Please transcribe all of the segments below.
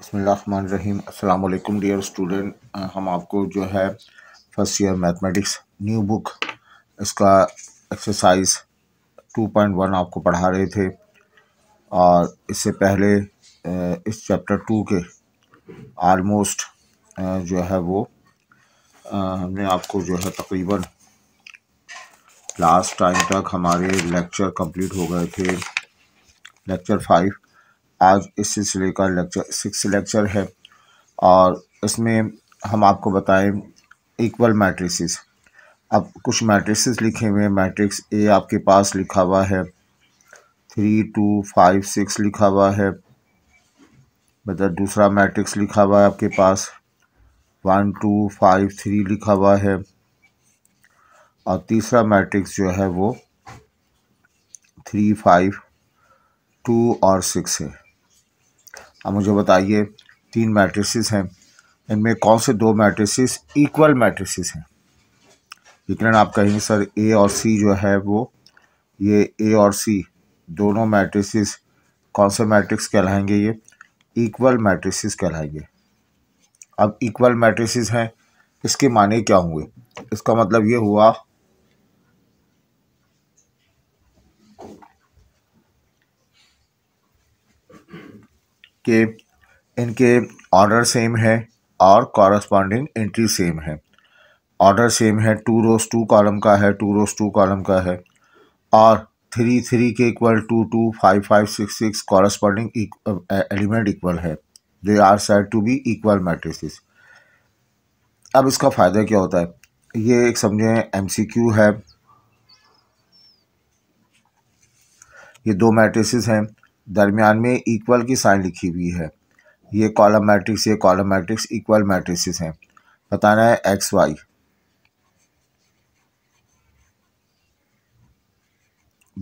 बसमीम अल्लाम dear student हम आपको जो है first year mathematics new book इसका एक्सरसाइज 2.1 आपको पढ़ा रहे थे और इससे पहले इस चैप्टर टू के आलमोस्ट जो है वो हमने आपको जो है तकरीबन लास्ट टाइम तक हमारे लेक्चर कंप्लीट हो गए थे लेक्चर फाइव आज इस सिलसिले का लेक्चर सिक्स लेक्चर है और इसमें हम आपको बताएं इक्वल मैट्रिसेस अब कुछ मैट्रिसेस लिखे हुए हैं मैट्रिक्स ए आपके पास लिखा हुआ है थ्री टू फाइव सिक्स लिखा हुआ है मतलब दूसरा मैट्रिक्स लिखा हुआ है आपके पास वन टू फाइव थ्री लिखा हुआ है और तीसरा मैट्रिक्स जो है वो थ्री फाइव टू और सिक्स है अब मुझे बताइए तीन मैट्रिसेस हैं इनमें कौन से दो मैट्रिसेस इक्वल मैट्रिसेस हैं यकीन आप कहेंगे सर ए और सी जो है वो ये ए और सी दोनों मैट्रिसेस कौन से मैट्रिक्स कहलाएंगे ये इक्वल मैट्रिसेस कहलाएंगे अब इक्वल मैट्रिसेस हैं इसके माने क्या हुए इसका मतलब ये हुआ कि इनके ऑर्डर सेम है और कॉरस्पॉन्डिंग एंट्री सेम है ऑर्डर सेम है टू रोज टू कॉलम का है टू रोज टू कॉलम का है और थ्री थ्री के equal to two five five six six corresponding element equal है they are set to be equal matrices अब इसका फ़ायदा क्या होता है ये एक समझें क्यू है ये दो मैट्रिसेस हैं दरमियान में इक्वल की साइन लिखी हुई है ये कॉलम मैट्रिक्स ये कॉलम मैट्रिक्स इक्वल मैट्रिक्स हैं बताना है x y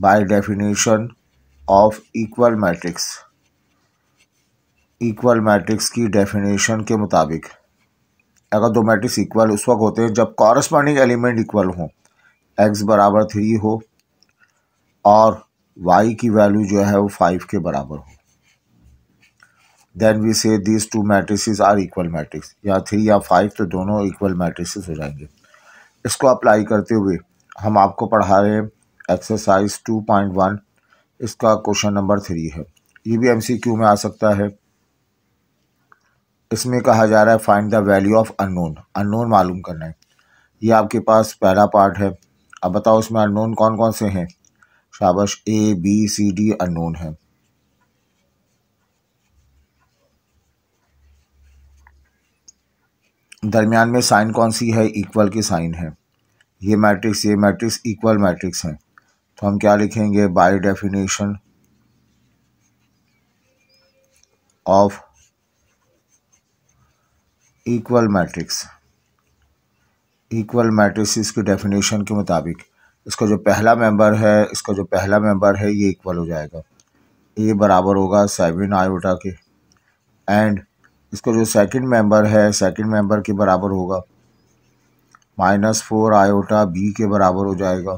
by definition of equal matrix equal matrix की डेफिनेशन के मुताबिक अगर दो मैट्रिक्स इक्वल उस वक्त होते हैं जब कॉरस्पॉन्डिंग एलिमेंट इक्वल हों एक्स बराबर थ्री हो और वाई की वैल्यू जो है वो फाइव के बराबर हो then we say these two matrices are equal matrix या थ्री या फाइव तो दोनों इक्वल मैट्रिसेस हो जाएंगे इसको अप्लाई करते हुए हम आपको पढ़ा रहे हैं एक्सरसाइज टू पॉइंट वन इसका क्वेश्चन नंबर थ्री है ये भी एम सी क्यू में आ सकता है इसमें कहा जा रहा है find the value of unknown unknown मालूम करना है ये आपके पास पहला पार्ट है अब बताओ उसमें अननोन कौन कौन से हैं शाबाश a b c d unknown है दरमियान में साइन कौन सी है इक्वल की साइन है ये मैट्रिक्स ये मैट्रिक्स इक्वल मैट्रिक्स हैं तो हम क्या लिखेंगे by definition of equal matrix equal matrix की डेफिनेशन के मुताबिक इसका जो पहला मेंबर है इसका जो पहला मेंबर है ये इक्वल हो जाएगा ये बराबर होगा सेवन आयोटा के एंड इसका जो सेकंड मेंबर है सेकंड मेंबर के बराबर होगा माइनस फोर आयोटा बी के बराबर हो जाएगा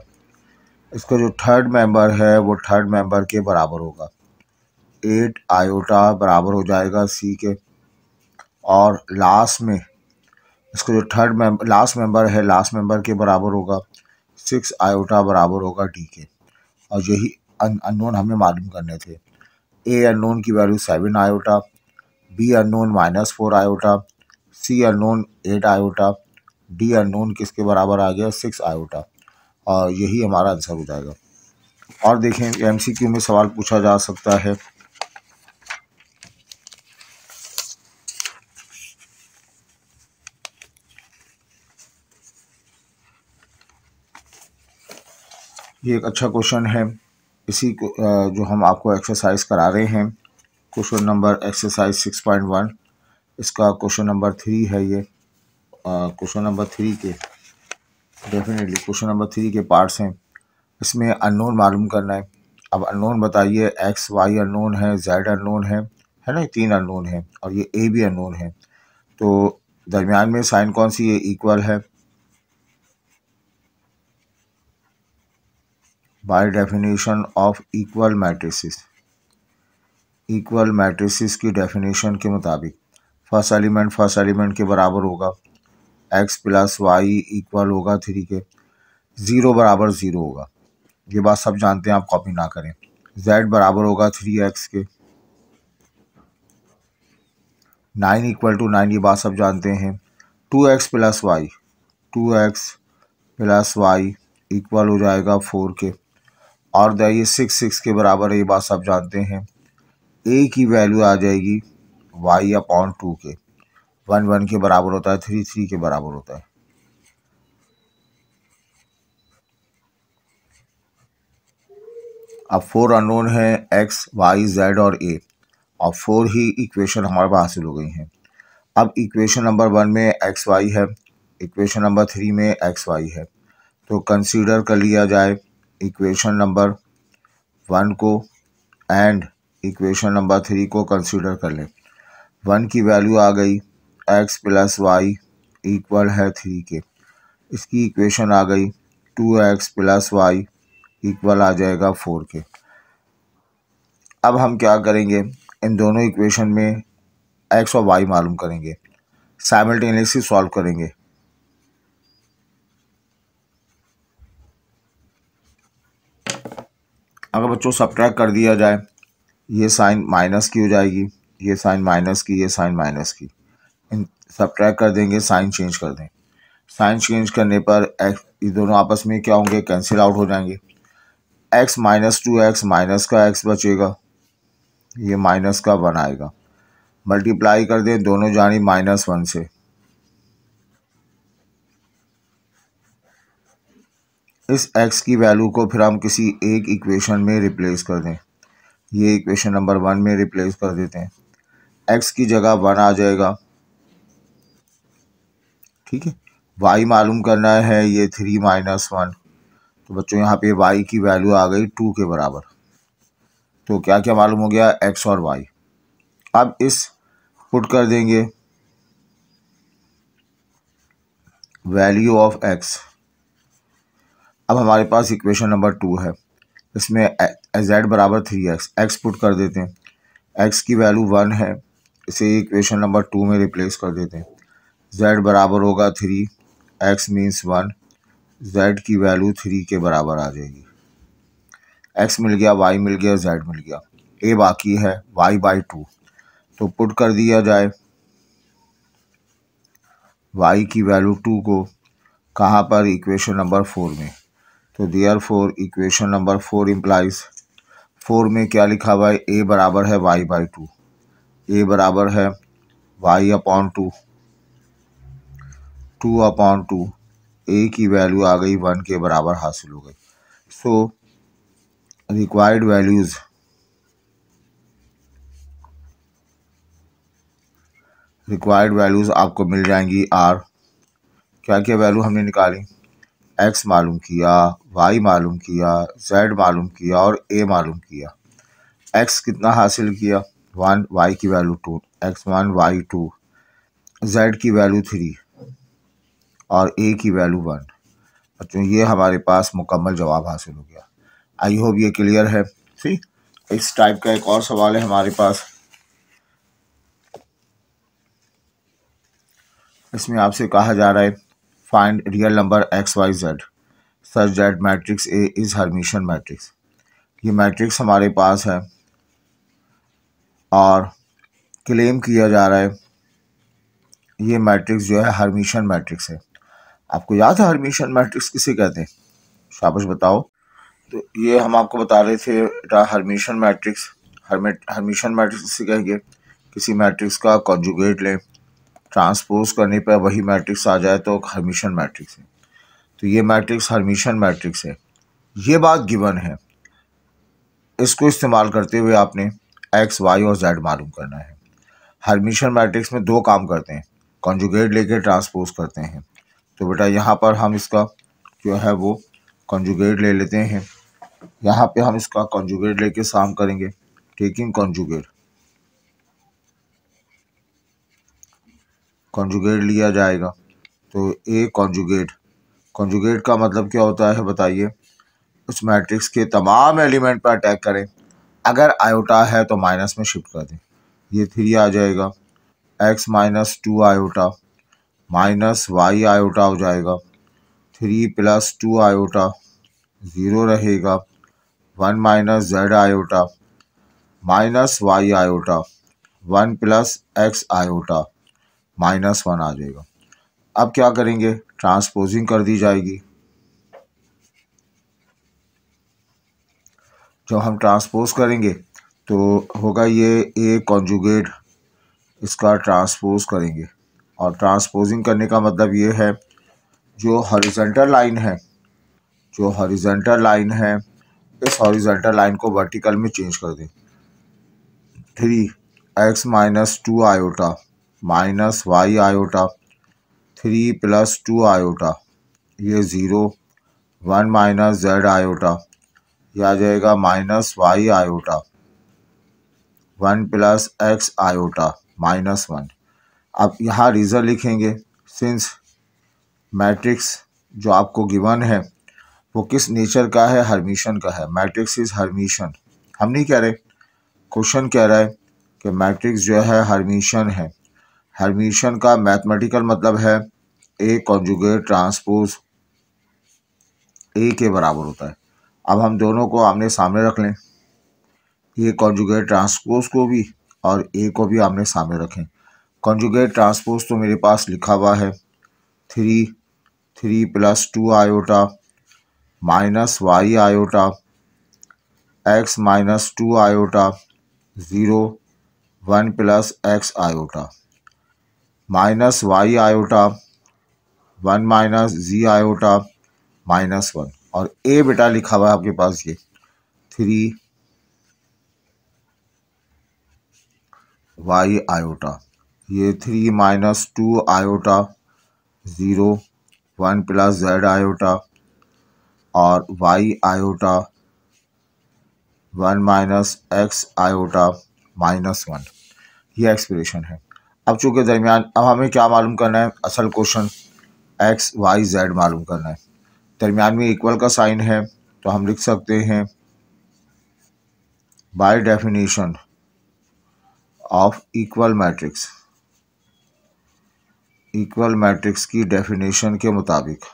इसका जो थर्ड मेंबर है वो थर्ड मेंबर के बराबर होगा एट आयोटा बराबर हो जाएगा सी के और लास्ट में इसका जो थर्ड मेंबर लास्ट मेंबर है लास्ट मेंबर के बराबर होगा सिक्स आयोटा बराबर होगा डी के और यही अननोन हमें मालूम करने थे ए अननोन की value seven iota b unknown minus four iota c unknown eight iota d unknown किसके बराबर आ गया सिक्स आयोटा और यही हमारा आंसर हो जाएगा और देखें क्यू में सवाल पूछा जा सकता है ये एक अच्छा क्वेश्चन है इसी को जो हम आपको एक्सरसाइज करा रहे हैं question number exercise six point one इसका क्वेश्चन नंबर थ्री है ये क्वेश्चन नंबर थ्री के डेफिनेटली क्वेश्चन नंबर थ्री के पार्ट्स हैं इसमें अननोन मालूम करना है अब अननोन बताइए एक्स वाई अननोन है जेड अननोन है है ना तीन अननोन है और ये ए भी अननोन है तो दरमियान में साइन कौन सी ये इक्वल है by definition of equal matrices equal matrices की डेफिनेशन के मुताबिक फर्स्ट एलिमेंट फर्स्ट एलिमेंट के बराबर होगा एक्स प्लस वाई इक्वल होगा थ्री के ज़ीरो बराबर ज़ीरो होगा ये बात सब जानते हैं आप कॉपी ना करें जेड बराबर होगा थ्री एक्स के नाइन इक्वल टू नाइन ये बात सब जानते हैं two x plus y two x plus y equal हो जाएगा फोर के और जाइए सिक्स सिक्स के बराबर ये बात सब जानते हैं ए की वैल्यू आ जाएगी वाई अपॉन टू के वन वन के बराबर होता है थ्री थ्री के बराबर होता है अब फोर अनोन है एक्स वाई जेड और ए और फोर ही इक्वेशन हमारे पास हासिल हो गई हैं अब इक्वेशन नंबर वन में एक्स वाई है इक्वेशन नंबर थ्री में एक्स वाई है तो कंसीडर कर लिया जाए इक्वेशन नंबर वन को एंड इक्वेशन नंबर थ्री को कंसिडर कर लें वन की वैल्यू आ गई एक्स प्लस वाई इक्वल है थ्री के इसकी इक्वेशन आ गई two x plus y equal आ जाएगा फोर के अब हम क्या करेंगे इन दोनों इक्वेशन में एक्स और वाई मालूम करेंगे साइमल्टेनियसली सॉल्व करेंगे अगर बच्चों सब्ट्रैक कर दिया जाए ये साइन माइनस की हो जाएगी ये साइन माइनस की ये साइन माइनस की इन ट्रैक कर देंगे साइन चेंज कर दें साइन चेंज करने पर एक्स ये दोनों आपस में क्या होंगे कैंसिल आउट हो जाएंगे x minus two x minus का एक्स बचेगा ये माइनस का वन आएगा मल्टीप्लाई कर दें दोनों जानी माइनस वन से इस एक्स की वैल्यू को फिर हम किसी एक इक्वेशन में रिप्लेस कर दें ये इक्वेशन नंबर वन में रिप्लेस कर देते हैं एक्स की जगह वन आ जाएगा ठीक है वाई मालूम करना है ये थ्री माइनस वन तो बच्चों यहाँ पे वाई की वैल्यू आ गई टू के बराबर तो क्या क्या मालूम हो गया एक्स और वाई अब इस पुट कर देंगे वैल्यू ऑफ एक्स अब हमारे पास इक्वेशन नंबर टू है इसमें जेड बराबर थ्री एक्स एक्स पुट कर देते हैं एक्स की वैल्यू वन है इसे इक्वेशन नंबर टू में रिप्लेस कर देते हैं जेड बराबर होगा three x means one z की वैल्यू थ्री के बराबर आ जाएगी एक्स मिल गया वाई मिल गया जेड मिल गया ए बाकी है वाई बाई टू तो पुट कर दिया जाए वाई की वैल्यू टू को कहाँ पर इक्वेशन नंबर फोर में तो दे r four equation number four implies four में क्या लिखा हुआ है ए बराबर है वाई बाई टू ए बराबर है y upon two two upon two a की वैल्यू आ गई वन के बराबर हासिल हो गई so required values required values आपको मिल जाएंगी आर क्या क्या वैल्यू हमने निकाली एक्स मालूम किया वाई मालूम किया जेड मालूम किया और ए मालूम किया एक्स कितना हासिल किया वन वाई की value two x one y two z की वैल्यू थ्री और ए की वैल्यू वन बच्चों ये हमारे पास मुकम्मल जवाब हासिल हो गया आई होप ये क्लियर है ठीक इस टाइप का एक और सवाल है हमारे पास इसमें आपसे कहा जा रहा है Find real number x, y, z such that matrix A is Hermitian matrix. ये मैट्रिक्स हमारे पास है और क्लेम किया जा रहा है ये मैट्रिक्स जो है हरमिशन मैट्रिक्स है आपको याद है हरमिशन मैट्रिक्स किसे कहते हैं शाबाश बताओ तो ये हम आपको बता रहे थे बेटा हर्मिशन मैट्रिक्स हर्मिशन मैट्रिक्स किसे कहेंगे किसी मैट्रिक्स का कॉन्जुगेट लें ट्रांसपोज करने पर वही मैट्रिक्स आ जाए तो हर्मिशन मैट्रिक्स है तो ये मैट्रिक्स हर्मिशन मैट्रिक्स है ये बात गिवन है इसको इस्तेमाल करते हुए आपने एक्स वाई और जेड मालूम करना है हर्मिशन मैट्रिक्स में दो काम करते हैं कॉन्जुगेट लेके ट्रांसपोज करते हैं तो बेटा यहाँ पर हम इसका जो है वो कॉन्जुगेट ले लेते हैं यहाँ पे हम इसका कॉन्जुगेट लेके साम करेंगे टेकिंग कॉन्जुगेट कॉन्जुगेट लिया जाएगा तो ए कॉन्जुगेट कॉन्जुगेट का मतलब क्या होता है बताइए उस मैट्रिक्स के तमाम एलिमेंट पर अटैक करें अगर आयोटा है तो माइनस में शिफ्ट कर दें ये थ्री आ जाएगा x minus two iota minus y iota हो जाएगा three plus two iota zero रहेगा one minus z iota minus y iota one plus x iota minus one आ जाएगा अब क्या करेंगे ट्रांसपोजिंग कर दी जाएगी जब हम ट्रांसपोज करेंगे तो होगा ये ए कॉन्जुगेट इसका ट्रांसपोज करेंगे और ट्रांसपोजिंग करने का मतलब ये है जो हॉरिजेंटल लाइन है जो हॉरिजेंटल लाइन है इस हॉरिजेंटल लाइन को वर्टिकल में चेंज कर दें three x minus two iota minus y iota three plus two iota ये zero one minus z iota यह आ जाएगा minus y iota one plus x iota minus one अब यहाँ रीज़न लिखेंगे सिंस मैट्रिक्स जो आपको गिवन है वो किस नेचर का है हरमिशन का है मैट्रिक्स इज़ हरमिशन हम नहीं कह रहे क्वेश्चन कह रहा है कि मैट्रिक्स जो है हरमिशन है हर्मिशन का मैथमेटिकल मतलब है ए कॉन्जुगेट ट्रांसपोज ए के बराबर होता है अब हम दोनों को आमने सामने रख लें ए कॉन्जुगेट ट्रांसपोज को भी और ए को भी आमने सामने रखें कॉन्जुगेट ट्रांसपोज तो मेरे पास लिखा हुआ है three three plus two iota minus y iota x minus two iota zero one plus x iota minus y iota one minus g iota minus one और ए बेटा लिखा हुआ है आपके पास ये थ्री वाई आयोटा ये three minus two iota zero one plus z iota और y iota one minus x iota minus one ये एक्सप्रेशन है अब चूँकि दरमियान अब हमें क्या मालूम करना है असल क्वेश्चन एक्स वाई जेड मालूम करना है दरमियान में इक्वल का साइन है तो हम लिख सकते हैं by definition of equal matrix equal matrix की डेफिनेशन के मुताबिक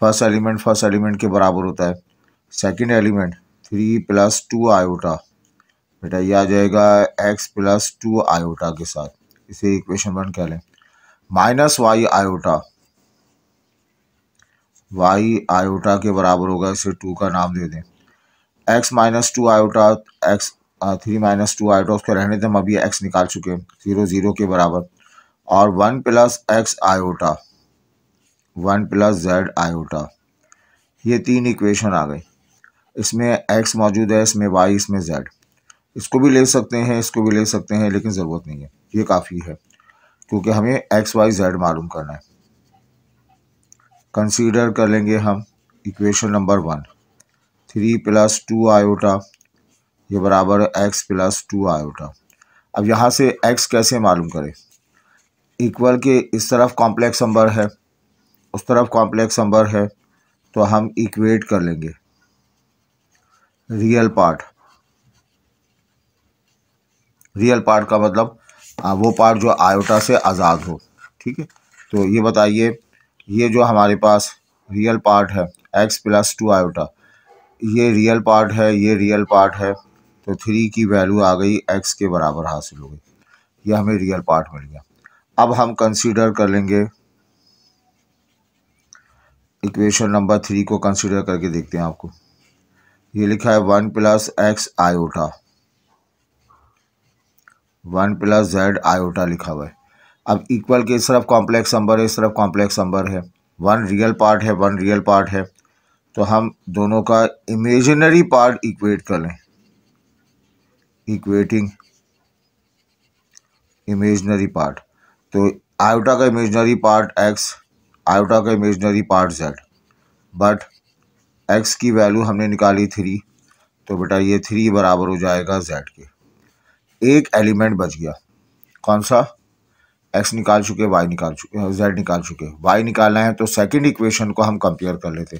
फर्स्ट एलिमेंट फर्स्ट एलिमेंट के बराबर होता है second element three plus two iota बेटा ये आ जाएगा एक्स प्लस टू आयोटा के साथ इसे इक्वेशन वन कह लें minus y iota y iota के बराबर होगा इसे टू का नाम दे दें x minus two iota x three minus two iota उसको रहने दें हम अभी एक्स निकाल चुके हैं ज़ीरो ज़ीरो के बराबर और one plus x iota one plus z iota ये तीन इक्वेशन आ गई इसमें एक्स मौजूद है इसमें वाई इसमें जेड इसको भी ले सकते हैं इसको भी ले सकते हैं लेकिन ज़रूरत नहीं है ये काफ़ी है क्योंकि हमें एक्स वाई जेड मालूम करना है कंसीडर कर लेंगे हम equation number one three plus two iota ये बराबर है एक्स प्लस टू आयोटा अब यहाँ से एक्स कैसे मालूम करें इक्वल के इस तरफ कॉम्प्लेक्स नंबर है उस तरफ कॉम्प्लेक्स नंबर है तो हम इक्वेट कर लेंगे रियल पार्ट रियल पार्ट का मतलब वो पार्ट जो आयोटा से आज़ाद हो ठीक है तो ये बताइए ये जो हमारे पास रियल पार्ट है एक्स प्लस टू आयोटा ये रियल पार्ट है ये रियल पार्ट है तो थ्री की वैल्यू आ गई एक्स के बराबर हासिल हो गई ये हमें रियल पार्ट मिल गया अब हम कंसीडर कर लेंगे इक्वेशन नंबर थ्री को कंसीडर करके देखते हैं आपको ये लिखा है one plus x iota one plus z iota लिखा हुआ है अब इक्वल के इस तरफ कॉम्प्लेक्स नंबर है इस कॉम्प्लेक्स नंबर है वन रियल पार्ट है वन रियल पार्ट है तो हम दोनों का इमेजिनरी पार्ट इक्वेट कर लें इक्वेटिंग इमेजनरी पार्ट तो आयोटा का इमेजनरी पार्ट एक्स आयोटा का imaginary part z but x की वैल्यू हमने निकाली थ्री तो बेटा ये थ्री बराबर हो जाएगा जेड के एक एलिमेंट बच गया कौन सा एक्स निकाल चुके वाई निकाल चुके जेड निकाल चुके वाई निकालना है तो सेकंड इक्वेशन को हम कंपेयर कर लेते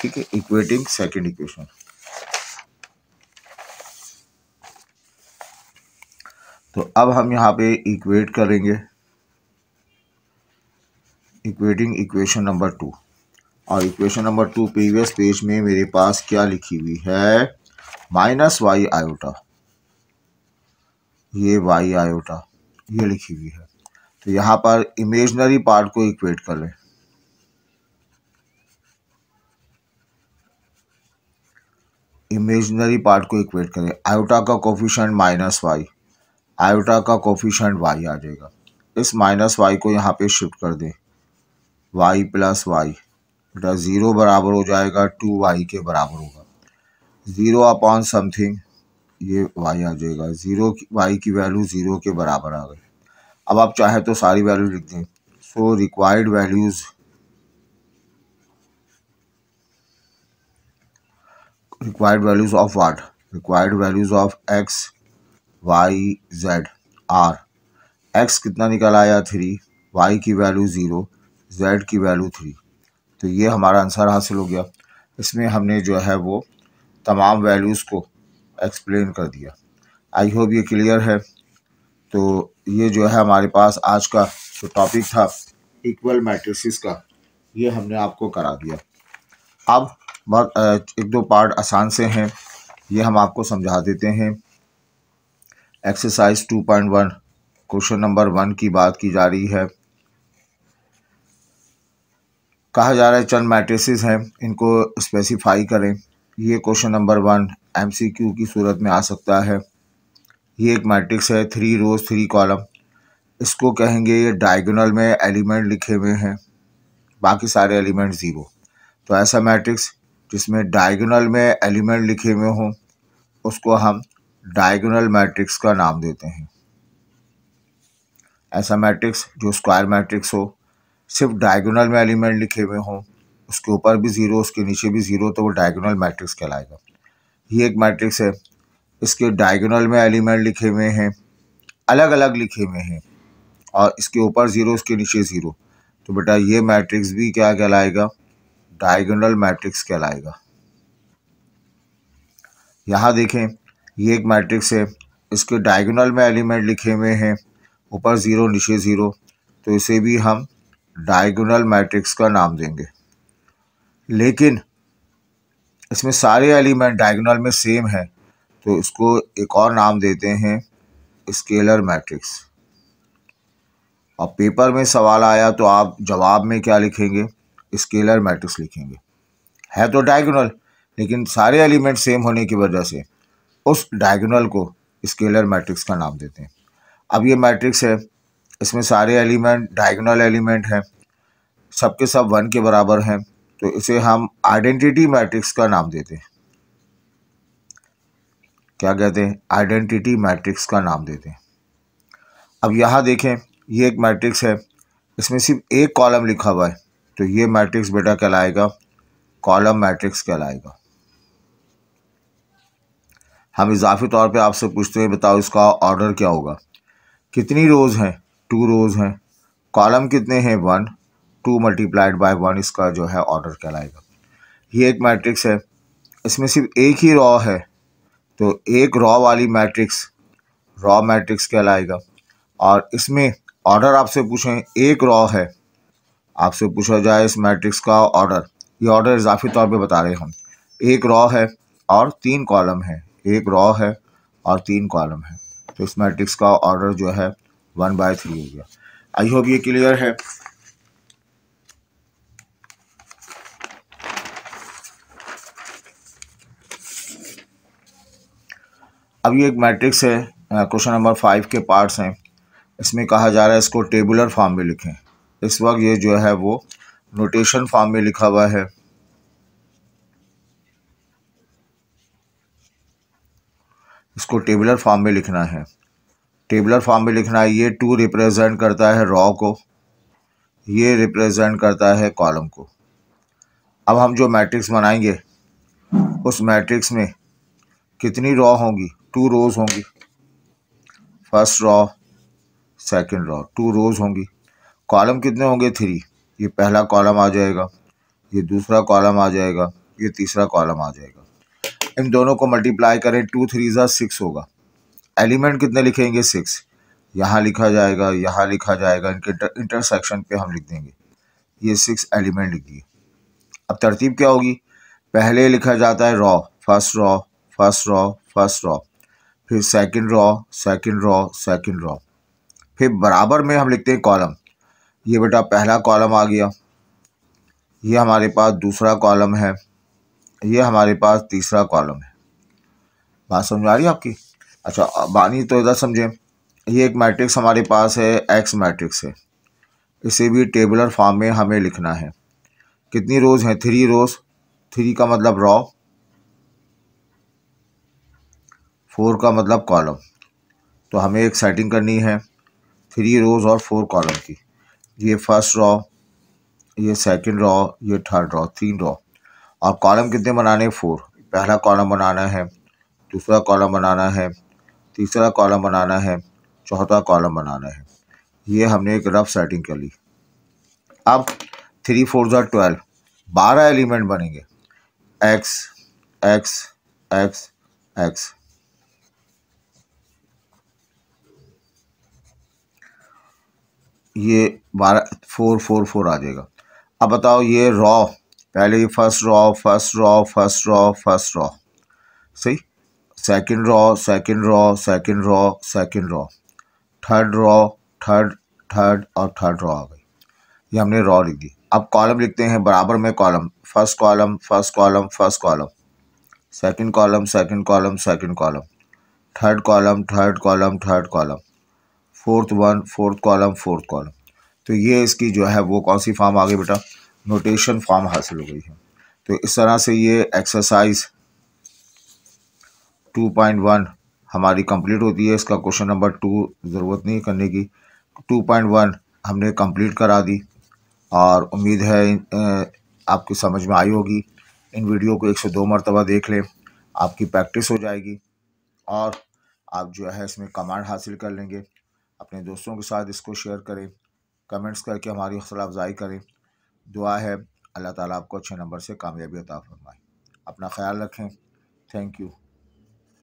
ठीक है इक्वेटिंग सेकंड इक्वेशन तो अब हम यहाँ पे इक्वेट करेंगे इक्वेटिंग इक्वेशन नंबर टू और equation number two previous page में मेरे पास क्या लिखी हुई है माइनस वाई आयोटा ये वाई आयोटा ये लिखी हुई है तो यहाँ पर इमेजनरी पार्ट को इक्वेट कर लें इमेजनरी पार्ट को इक्वेट करें आयोटा का कोफिशेंट माइनस वाई आयोटा का कोफिशेंट वाई आ जाएगा इस माइनस वाई को यहाँ पे शिफ्ट कर दें वाई प्लस वाई बेटा ज़ीरो बराबर हो जाएगा टू वाई के बराबर होगा ज़ीरो अपॉन समथिंग ये वाई आ जाएगा ज़ीरो वाई की वैल्यू ज़ीरो के बराबर आ गई अब आप चाहे तो सारी वैल्यू लिख दें so required values required values of what required values of x y z are x कितना निकल आया थ्री वाई की वैल्यू ज़ीरो जेड की वैल्यू थ्री तो ये हमारा आंसर हासिल हो गया इसमें हमने जो है वो तमाम वैल्यूज़ को एक्सप्लेन कर दिया आई होप ये क्लियर है तो ये जो है हमारे पास आज का जो टॉपिक था इक्वल मैट्रिसेस का ये हमने आपको करा दिया अब बहुत एक दो पार्ट आसान से हैं ये हम आपको समझा देते हैं एक्सरसाइज 2.1 क्वेश्चन नंबर वन की बात की जा रही है कहा जा रहा है चंद मैट्रिसेस हैं इनको स्पेसिफाई करें ये क्वेश्चन नंबर वन एम की सूरत में आ सकता है ये एक मैट्रिक्स है थ्री रोज थ्री कॉलम इसको कहेंगे ये डायगोनल में एलिमेंट लिखे हुए हैं बाकी सारे एलिमेंट ज़ीरो तो ऐसा मैट्रिक्स जिसमें डायगोनल में एलिमेंट लिखे हुए हों उसको हम डायगोनल मैट्रिक्स का नाम देते हैं ऐसा मैट्रिक्स जो स्क्वायर मैट्रिक्स हो सिर्फ डायगोनल में एलिमेंट लिखे हुए हों उसके ऊपर भी ज़ीरो उसके नीचे भी ज़ीरो तो वो डायगोनल मैट्रिक्स कहलाएगा ये एक मैट्रिक्स है इसके डायगोनल में एलिमेंट लिखे हुए हैं अलग अलग लिखे हुए हैं और इसके ऊपर ज़ीरो इसके नीचे ज़ीरो तो बेटा ये मैट्रिक्स भी क्या कहलाएगा डायगोनल मैट्रिक्स कहलाएगा यहाँ देखें ये एक मैट्रिक्स है इसके डायगोनल में एलिमेंट लिखे हुए हैं ऊपर ज़ीरो नीचे ज़ीरो तो इसे भी हम डायगोनल मैट्रिक्स का नाम देंगे लेकिन इसमें सारे एलिमेंट डायगोनल में सेम है तो इसको एक और नाम देते हैं स्केलर मैट्रिक्स और पेपर में सवाल आया तो आप जवाब में क्या लिखेंगे स्केलर मैट्रिक्स लिखेंगे है तो डायगोनल लेकिन सारे एलिमेंट सेम होने की वजह से उस डायगोनल को स्केलर मैट्रिक्स का नाम देते हैं अब ये मैट्रिक्स है इसमें सारे एलिमेंट डायगोनल एलिमेंट हैं सबके सब वन के बराबर हैं तो इसे हम आइडेंटिटी मैट्रिक्स का नाम देते हैं क्या कहते हैं आइडेंटिटी मैट्रिक्स का नाम देते हैं अब यहाँ देखें ये एक मैट्रिक्स है इसमें सिर्फ एक कॉलम लिखा हुआ है तो ये मैट्रिक्स बेटा कहलाएगा कॉलम मैट्रिक्स कहलाएगा हम इजाफी तौर पे आपसे पूछते हैं बताओ इसका ऑर्डर क्या होगा कितनी रोज़ हैं टू रोज़ हैं कॉलम कितने हैं one two multiplied by one इसका जो है ऑर्डर कहलाएगा ये एक मैट्रिक्स है इसमें सिर्फ एक ही रॉ है तो एक रॉ वाली मैट्रिक्स रॉ मैट्रिक्स कहलाएगा और इसमें ऑर्डर आपसे पूछें एक रॉ है आपसे पूछा जाए इस मैट्रिक्स का ऑर्डर ये ऑर्डर इजाफी तौर पे बता रहे हम एक रॉ है और तीन कॉलम है एक रॉ है और तीन कॉलम है तो इस मैट्रिक्स का ऑर्डर जो है वन बाय थ्री हो गया आई होप ये क्लियर है अब ये एक मैट्रिक्स है क्वेश्चन नंबर फाइव के पार्ट्स हैं इसमें कहा जा रहा है इसको टेबुलर फॉर्म में लिखें इस वक्त ये जो है वो नोटेशन फॉर्म में लिखा हुआ है इसको टेबुलर फॉर्म में लिखना है टेबुलर फॉर्म में लिखना है ये टू रिप्रेजेंट करता है रॉ को ये रिप्रेजेंट करता है कॉलम को अब हम जो मैट्रिक्स बनाएंगे उस मैट्रिक्स में कितनी रॉ होंगी टू रोज होंगी first row second row two rows होंगी कॉलम कितने होंगे थ्री ये पहला कॉलम आ जाएगा ये दूसरा कॉलम आ जाएगा ये तीसरा कॉलम आ जाएगा इन दोनों को मल्टीप्लाई करें टू थ्री ज़ा सिक्स होगा एलिमेंट कितने लिखेंगे सिक्स यहाँ लिखा जाएगा यहाँ लिखा जाएगा इनके इंटरसेक्शन पे हम लिख देंगे ये सिक्स एलिमेंट लिख दिए अब तरतीब क्या होगी पहले लिखा जाता है row first row first row first row फिर second row second row second row फिर बराबर में हम लिखते हैं कॉलम ये बेटा पहला कॉलम आ गया ये हमारे पास दूसरा कॉलम है ये हमारे पास तीसरा कॉलम है बात समझ आ रही है आपकी अच्छा बानी तो इधर समझें ये एक मैट्रिक्स हमारे पास है एक्स मैट्रिक्स है इसे भी टेबलर फॉर्म में हमें लिखना है कितनी रोज़ हैं थ्री रोज़ थ्री का मतलब रॉ फोर का मतलब कॉलम तो हमें एक सेटिंग करनी है थ्री रोज़ और फोर कॉलम की ये फर्स्ट रॉ ये सेकंड रॉ ये थर्ड रॉ तीन रॉ और कॉलम कितने बनाने हैं फोर पहला कॉलम बनाना है दूसरा कॉलम बनाना है तीसरा कॉलम बनाना है चौथा कॉलम बनाना है ये हमने एक रफ सेटिंग कर ली अब थ्री फोर जो ट्वेल्व बारह एलिमेंट बनेंगे एक्स एक्स एक्स एक्स ये बारह फोर फोर फोर आ जाएगा अब बताओ ये रॉ पहले ये first row first row first row first row सही second row second row second row second row third row third third और थर्ड रॉ आ गई ये हमने रॉ लिख दी अब कॉलम लिखते हैं बराबर में column first column first column first column second column second column second column third column third column third column fourth one fourth column fourth column तो ये इसकी जो है वो कौन सी फॉर्म आ गई बेटा नोटेशन फॉर्म हासिल हो गई है तो इस तरह से ये एक्सरसाइज 2.1 हमारी कंप्लीट होती है इसका क्वेश्चन नंबर टू ज़रूरत नहीं करने की 2.1 हमने कंप्लीट करा दी और उम्मीद है आपकी समझ में आई होगी इन वीडियो को एक सौ दो मरतबा देख लें आपकी प्रैक्टिस हो जाएगी और आप जो है इसमें कमांड हासिल कर लेंगे अपने दोस्तों के साथ इसको शेयर करें कमेंट्स करके हमारी हौसला अफजाई करें दुआ है अल्लाह ताला आपको अच्छे नंबर से कामयाबी अता फरमाए अपना ख्याल रखें थैंक यू